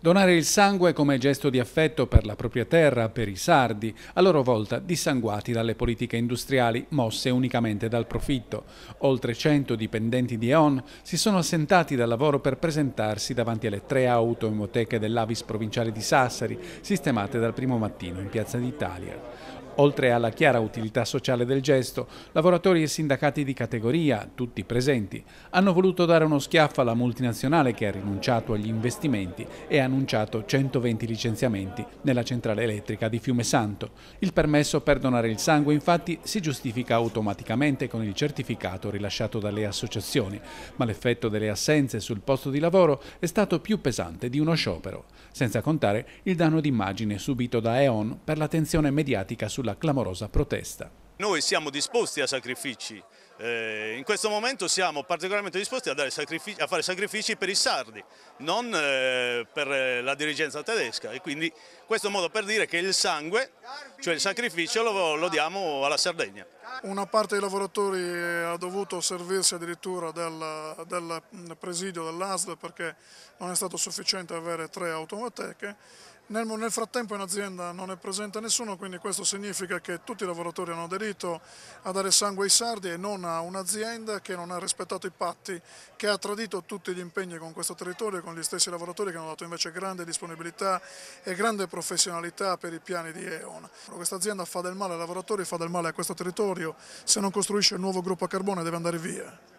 Donare il sangue come gesto di affetto per la propria terra, per i sardi, a loro volta dissanguati dalle politiche industriali mosse unicamente dal profitto. Oltre 100 dipendenti di E.ON si sono assentati dal lavoro per presentarsi davanti alle tre auto emoteche dell'Avis provinciale di Sassari, sistemate dal primo mattino in Piazza d'Italia. Oltre alla chiara utilità sociale del gesto, lavoratori e sindacati di categoria, tutti presenti, hanno voluto dare uno schiaffo alla multinazionale che ha rinunciato agli investimenti e ha annunciato 120 licenziamenti nella centrale elettrica di Fiume Santo. Il permesso per donare il sangue infatti si giustifica automaticamente con il certificato rilasciato dalle associazioni, ma l'effetto delle assenze sul posto di lavoro è stato più pesante di uno sciopero, senza contare il danno d'immagine subito da E.ON per l'attenzione mediatica sulla clamorosa protesta. Noi siamo disposti a sacrifici, eh, in questo momento siamo particolarmente disposti a, a fare sacrifici per i sardi, non eh, per eh, la dirigenza tedesca e quindi questo è un modo per dire che il sangue, cioè il sacrificio, lo, lo diamo alla Sardegna. Una parte dei lavoratori ha dovuto servirsi addirittura del, del mm, presidio dell'ASD perché non è stato sufficiente avere tre automateche nel, nel, frattempo in azienda non è presente nessuno, quindi questo significa che tutti i lavoratori hanno aderito a dare sangue ai sardi e non a un'azienda che non ha rispettato i patti, che ha tradito tutti gli impegni con questo territorio e con gli stessi lavoratori che hanno dato invece grande disponibilità e grande professionalità per i piani di E.ON. Questa azienda fa del male ai lavoratori, fa del male a questo territorio, se non costruisce il nuovo gruppo a carbone deve andare via.